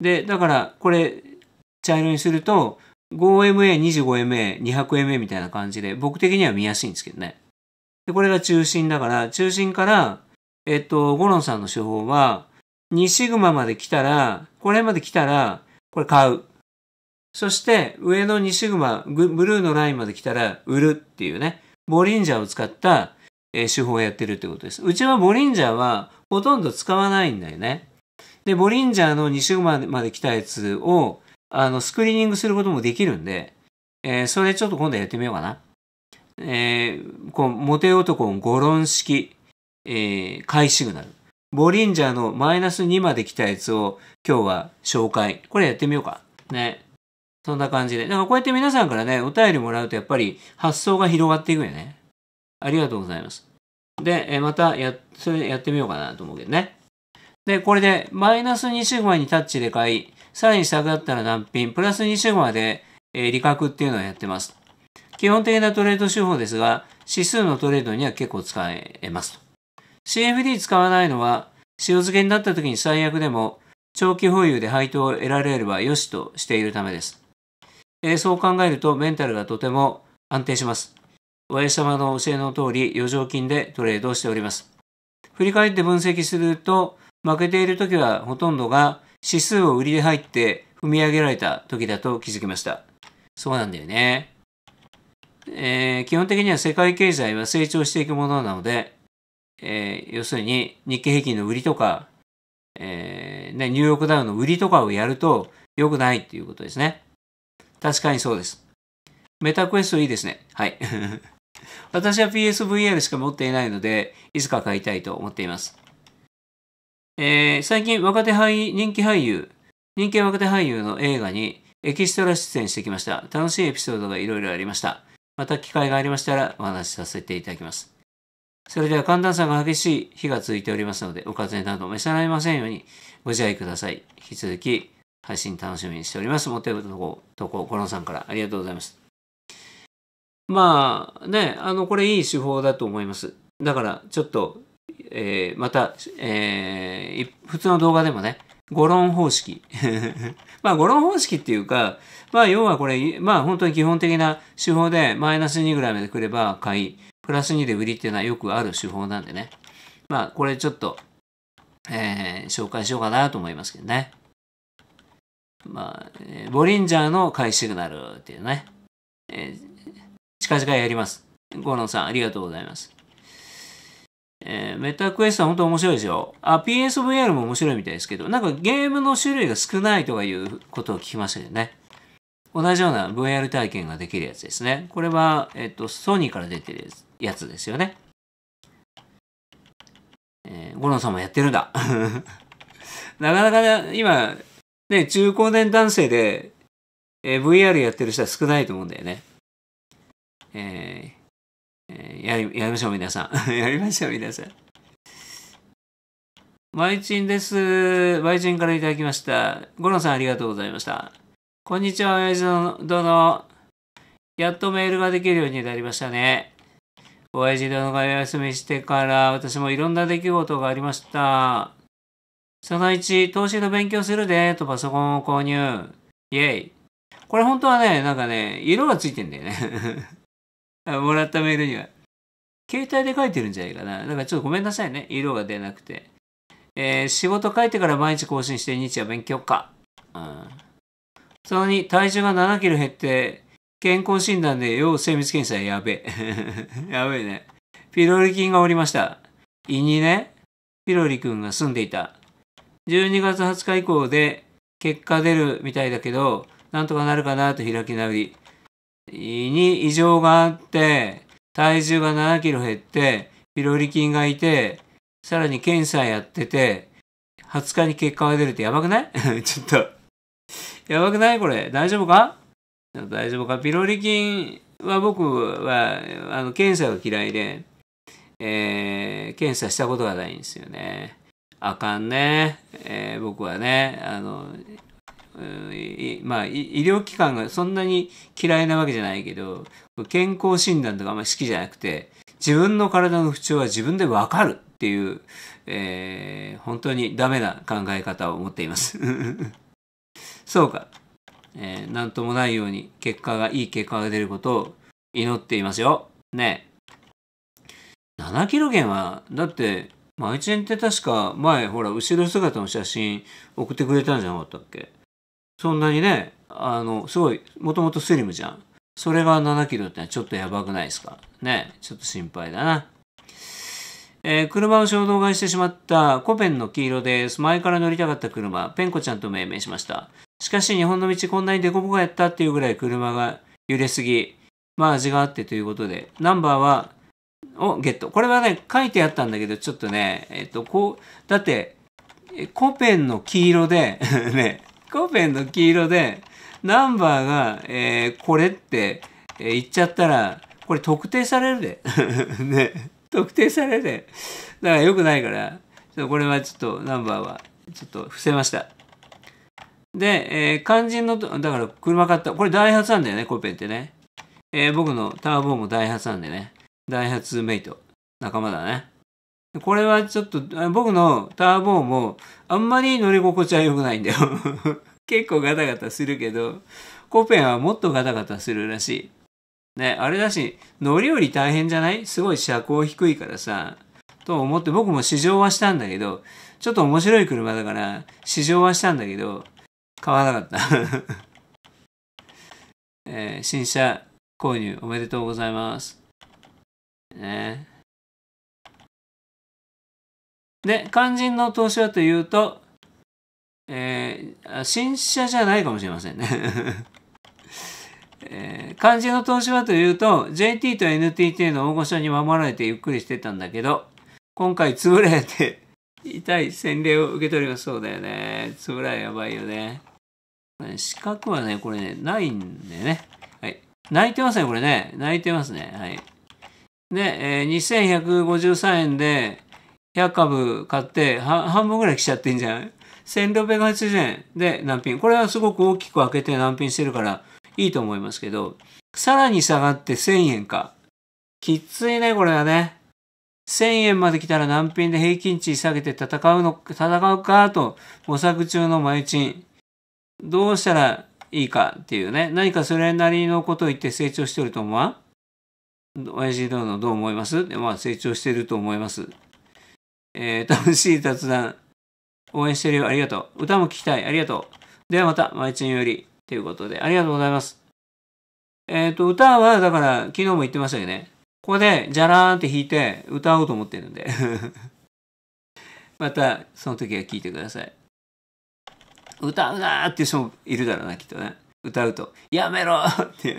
S1: で、だから、これ、茶色にすると、5MA、25MA、200MA みたいな感じで、僕的には見やすいんですけどね。で、これが中心だから、中心から、えっと、ゴロンさんの手法は、2シグマまで来たら、これまで来たら、これ買う。そして上の2シグマ、ブルーのラインまで来たら売るっていうね、ボリンジャーを使った、え手法をやってるってことです。うちはボリンジャーはほとんど使わないんだよね。で、ボリンジャーの2シグマまで来たやつをあのスクリーニングすることもできるんで、えー、それちょっと今度やってみようかな。えー、こうモテ男のゴロン式、えー、買いシグナル。ボリンジャーのマイナス2まで来たやつを今日は紹介。これやってみようか。ね。そんな感じで。なんかこうやって皆さんからね、お便りもらうとやっぱり発想が広がっていくよね。ありがとうございます。で、えまたや、それやってみようかなと思うけどね。で、これで、マイナス2シグマにタッチで買い、さらに下がったら難品、プラス2シグマで、えー、利確っていうのをやってます。基本的なトレード手法ですが、指数のトレードには結構使えます CFD 使わないのは、塩漬けになった時に最悪でも、長期保有で配当を得られればよしとしているためです。えー、そう考えるとメンタルがとても安定します。じ様の教えの通り、余剰金でトレードしております。振り返って分析すると、負けている時はほとんどが指数を売りで入って踏み上げられた時だと気づきました。そうなんだよね。えー、基本的には世界経済は成長していくものなので、えー、要するに日経平均の売りとか、えーね、ニューヨークダウンの売りとかをやると良くないっていうことですね。確かにそうです。メタクエストいいですね。はい。私は PSVR しか持っていないので、いつか買いたいと思っています。えー、最近若手俳優、人気俳優、人気若手俳優の映画にエキストラ出演してきました。楽しいエピソードがいろいろありました。また機会がありましたらお話しさせていただきます。それでは寒暖差が激しい日が続いておりますので、お風邪など召さがりませんようにご自愛ください。引き続き配信楽しみにしております。持ってるとこ、とこ、コロンさんからありがとうございます。まあね、あの、これいい手法だと思います。だから、ちょっと、えー、また、えー、普通の動画でもね、語論方式。まあ、語論方式っていうか、まあ、要はこれ、まあ、本当に基本的な手法で、マイナス2ぐらいまでくれば買い、プラス2で売りっていうのはよくある手法なんでね。まあ、これちょっと、えー、紹介しようかなと思いますけどね。まあ、えー、ボリンジャーの回シグナルっていうね、えー、近々やります。ゴノさん、ありがとうございます。えー、メタクエストは本当面白いですよ。あ、PSVR も面白いみたいですけど、なんかゲームの種類が少ないとかいうことを聞きましたよね。同じような VR 体験ができるやつですね。これは、えっと、ソニーから出てるやつですよね。えー、ゴロンさんもやってるんだ。なかなか、ね、今、ね、中高年男性で、えー、VR やってる人は少ないと思うんだよね。えー、えー、やり、やりましょう皆さん。やりましょう皆さん。マイチンです。マイチンからいただきました。ゴロンさんありがとうございました。こんにちは、親父の殿。やっとメールができるようになりましたね。親父殿がお休みしてから私もいろんな出来事がありました。その1、投資の勉強するで、とパソコンを購入。イェイ。これ本当はね、なんかね、色がついてんだよね もらったメールには。携帯で書いてるんじゃないかな。だからちょっとごめんなさいね。色が出なくて。えー、仕事帰ってから毎日更新して日夜勉強か。うん。その2、体重が7キロ減って、健康診断で要精密検査やべえ。やべえね。ピロリ菌がおりました。胃にね、ピロリ君が住んでいた。12月20日以降で結果出るみたいだけど、なんとかなるかなと開き直り。に異常があって、体重が7キロ減って、ピロリ菌がいて、さらに検査やってて、20日に結果が出るってやばくない ちょっとやばくないこれ。大丈夫か大丈夫かピロリ菌は僕は、あの、検査が嫌いで、えー、検査したことがないんですよね。あかんね、えー、僕はね、あの、まあ、医療機関がそんなに嫌いなわけじゃないけど、健康診断とかあんまり好きじゃなくて、自分の体の不調は自分でわかるっていう、えー、本当にダメな考え方を持っています。そうか。えー、なんともないように結果が、いい結果が出ることを祈っていますよ。ねえ。7キロ減は、だって、まあ、愛知って確か前ほら後ろ姿の写真送ってくれたんじゃなかったっけそんなにねあのすごいもともとスリムじゃんそれが7キロってのはちょっとやばくないですかねちょっと心配だなえー、車を衝動買いしてしまったコペンの黄色です。前から乗りたかった車、ペンコちゃんと命名しました。しかし日本の道こんなにデコボコやったっていうぐらい車が揺れすぎ、まあ味があってということで、ナンバーはをゲット。これはね、書いてあったんだけど、ちょっとね、えっと、こう、だって、コペンの黄色で ね、コペンの黄色で、ナンバーが、えー、これって、えー、言っちゃったら、これ特定されるで。ね、特定されるで。だから良くないから、ちょっとこれはちょっとナンバーは、ちょっと伏せました。で、えー、肝心の、だから車買った。これダイハツなんだよね、コペンってね。えー、僕のターボもダイハツなんでね。ダイハツメイト、仲間だね。これはちょっと、僕のターボも、あんまり乗り心地は良くないんだよ 結構ガタガタするけど、コペンはもっとガタガタするらしい。ね、あれだし、乗り降り大変じゃないすごい車高低いからさ、と思って僕も試乗はしたんだけど、ちょっと面白い車だから、試乗はしたんだけど、買わなかった えー、新車購入おめでとうございます。ね。で、肝心の投資はというと、えー、新車じゃないかもしれませんね。えー、肝心の投資はというと、JT と NTT の大御所に守られてゆっくりしてたんだけど、今回潰れて、痛い洗礼を受け取ります。そうだよね。つぶらやばいよね。ね資格はね、これね、ないんでね。はい。泣いてますね、これね。泣いてますね。はい。で、えー、2153円で100株買って半分ぐらい来ちゃってんじゃない ?1680 円で難品。これはすごく大きく開けて難品してるからいいと思いますけど、さらに下がって1000円か。きついね、これはね。1000円まで来たら難品で平均値下げて戦うの、戦うかと模索中のマユチン。どうしたらいいかっていうね。何かそれなりのことを言って成長してると思わん親父どうのどう思いますで、まあ、成長してると思います。えー、楽しい雑談。応援してるよ。ありがとう。歌も聴きたい。ありがとう。ではまた、毎日により。ということで、ありがとうございます。えっ、ー、と、歌は、だから、昨日も言ってましたけどね。ここで、じゃらーんって弾いて、歌おうと思ってるんで。また、その時は聴いてください。歌うなーっていう人もいるだろうな、きっとね。歌うと、
S2: やめろって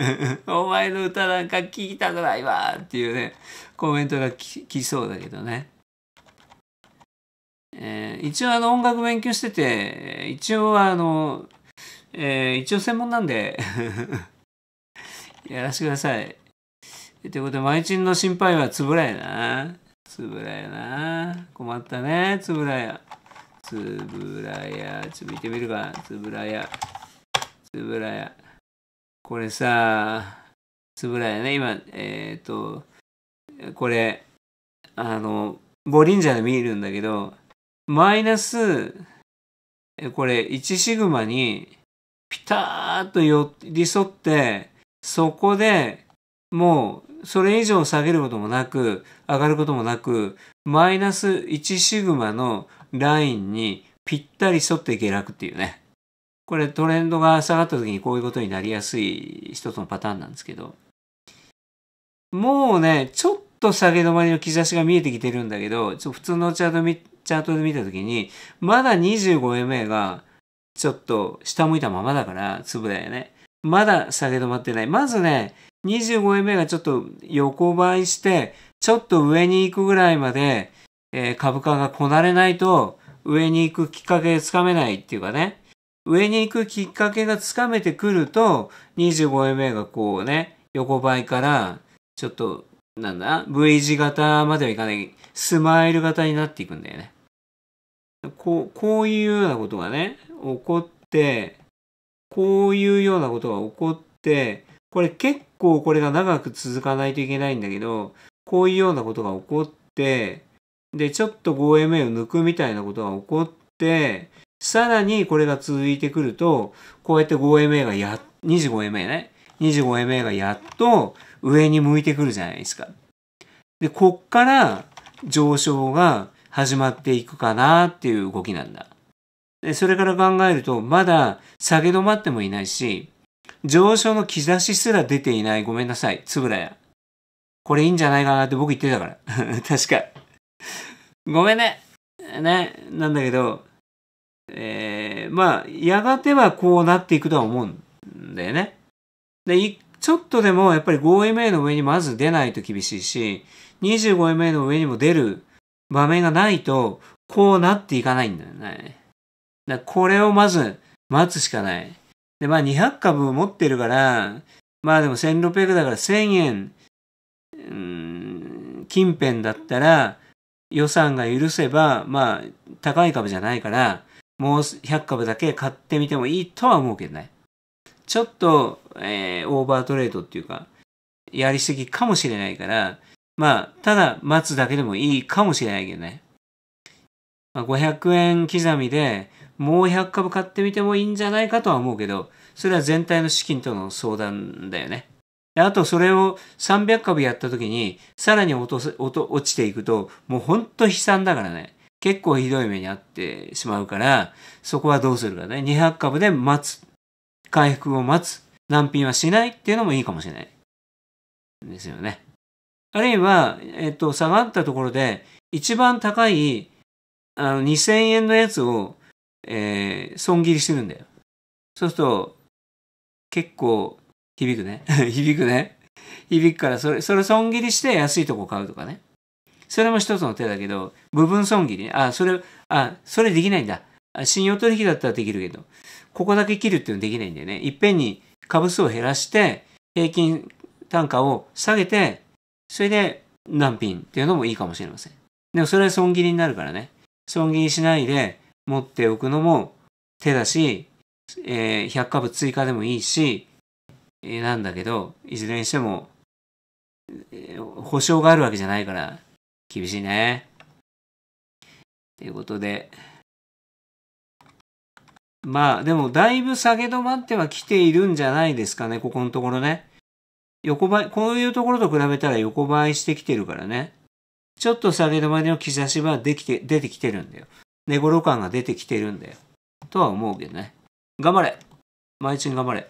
S1: お前の歌なんか聴きたくないわっていうね、コメントが来そうだけどね。えー、一応あの音楽勉強してて、一応あの、えー、一応専門なんで やらしてください。ということで、マイの心配はつぶらやな。つぶらやな。困ったね、つぶらや。つぶらや。ちょっと見てみるか。つぶらや。つぶらや。これさ、つぶらやね、今、えっ、ー、と、これ、あの、ボリンジャーで見るんだけど、マイナス、これ、1シグマに、ピターッと寄り添って、そこでもう、それ以上下げることもなく、上がることもなく、マイナス1シグマのラインにぴったり沿って下落っていうね。これトレンドが下がった時にこういうことになりやすい一つのパターンなんですけど、もうね、ちょっと下げ止まりの兆しが見えてきてるんだけど、ちょ普通のチャートチャートで見た時に、まだ 25MA がちょっと下向いたままだから、粒だよね。まだ下げ止まってない。まずね、25MA がちょっと横ばいして、ちょっと上に行くぐらいまで、えー、株価がこなれないと、上に行くきっかけつかめないっていうかね、上に行くきっかけがつかめてくると、25MA がこうね、横ばいから、ちょっと、なんだ、V 字型まではいかない、スマイル型になっていくんだよね。こう、こういうようなことがね、起こって、こういうようなことが起こって、これ結構これが長く続かないといけないんだけど、こういうようなことが起こって、で、ちょっと 5MA を抜くみたいなことが起こって、さらにこれが続いてくると、こうやって 5MA がや、25MA ね。25MA がやっと上に向いてくるじゃないですか。で、こっから上昇が始まっていくかなっていう動きなんだ。で、それから考えると、まだ下げ止まってもいないし、上昇の兆しすら出ていない。ごめんなさい。つぶらや。これいいんじゃないかなって僕言ってたから。確か。ごめんね。ね。なんだけど、えー、まあ、やがてはこうなっていくとは思うんだよね。で、ちょっとでもやっぱり 5MA の上にまず出ないと厳しいし、25MA の上にも出る場面がないと、こうなっていかないんだよね。だこれをまず待つしかない。で、まあ200株持ってるから、まあでも1600だから1000円、うん、近辺だったら予算が許せば、まあ高い株じゃないから、もう100株だけ買ってみてもいいとは思うけどね。ちょっと、えー、オーバートレードっていうか、やりすぎかもしれないから、まあ、ただ待つだけでもいいかもしれないけどね。まあ、500円刻みでもう100株買ってみてもいいんじゃないかとは思うけど、それは全体の資金との相談だよね。あとそれを300株やった時にさらに落と落ちていくともうほんと悲惨だからね。結構ひどい目に遭ってしまうから、そこはどうするかね。200株で待つ。回復を待つ。難品はしないっていうのもいいかもしれない。ですよね。あるいは、えっと、下がったところで、一番高い、あの、2000円のやつを、えー、損切りしてるんだよ。そうすると、結構、響くね。響くね。響くから、それ、それ損切りして安いとこ買うとかね。それも一つの手だけど、部分損切りね。あ、それ、あ、それできないんだ。信用取引だったらできるけど、ここだけ切るっていうのできないんだよね。いっぺんに株数を減らして、平均単価を下げて、それで難品っていうのもいいかもしれません。でもそれは損切りになるからね。損切りしないで持っておくのも手だし、えー、100株追加でもいいし、えー、なんだけど、いずれにしても、えー、保証があるわけじゃないから、厳しいね。ということで。まあ、でもだいぶ下げ止まっては来ているんじゃないですかね、ここのところね。横ばい、こういうところと比べたら横ばいしてきてるからね。ちょっと下げ止まりの兆しはできて、出てきてるんだよ。寝頃感が出てきてるんだよ。とは思うけどね。頑張れ毎日頑張れ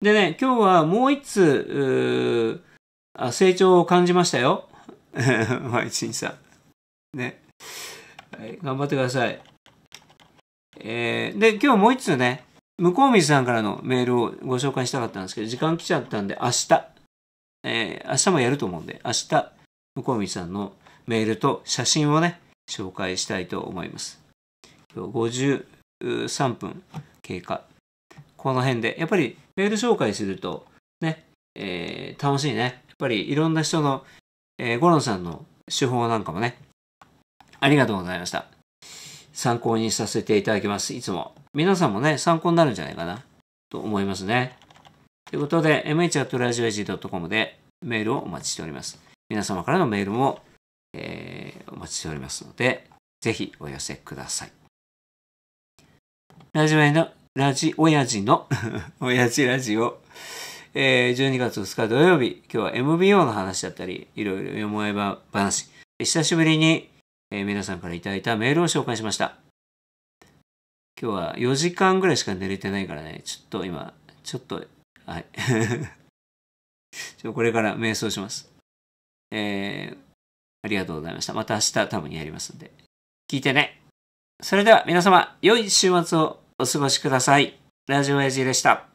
S1: でね、今日はもう一つ、成長を感じましたよ。まあ、一さん。ね。はい、頑張ってください。えー、で、今日もう一つね、向こう水さんからのメールをご紹介したかったんですけど、時間来ちゃったんで、明日、えー、明日もやると思うんで、明日、向こう水さんのメールと写真をね、紹介したいと思います。今日53分経過。この辺で、やっぱりメール紹介すると、ね、えー、楽しいね。やっぱりいろんな人のえー、ゴロンさんの手法なんかもね、ありがとうございました。参考にさせていただきます、いつも。皆さんもね、参考になるんじゃないかな、と思いますね。ということで、m h r a d i o g c o m でメールをお待ちしております。皆様からのメールも、えー、お待ちしておりますので、ぜひお寄せください。ラジオへの、ラジ、親父の親父ラジオ、えー、12月2日土曜日、今日は MBO の話だったり、いろいろ思えば話、久しぶりに、えー、皆さんからいただいたメールを紹介しました。今日は4時間ぐらいしか寝れてないからね、ちょっと今、ちょっと、はい。ちょこれから瞑想します。えー、ありがとうございました。また明日多分やりますんで。聞いてね。それでは皆様、良い週末をお過ごしください。ラジオエイジでした。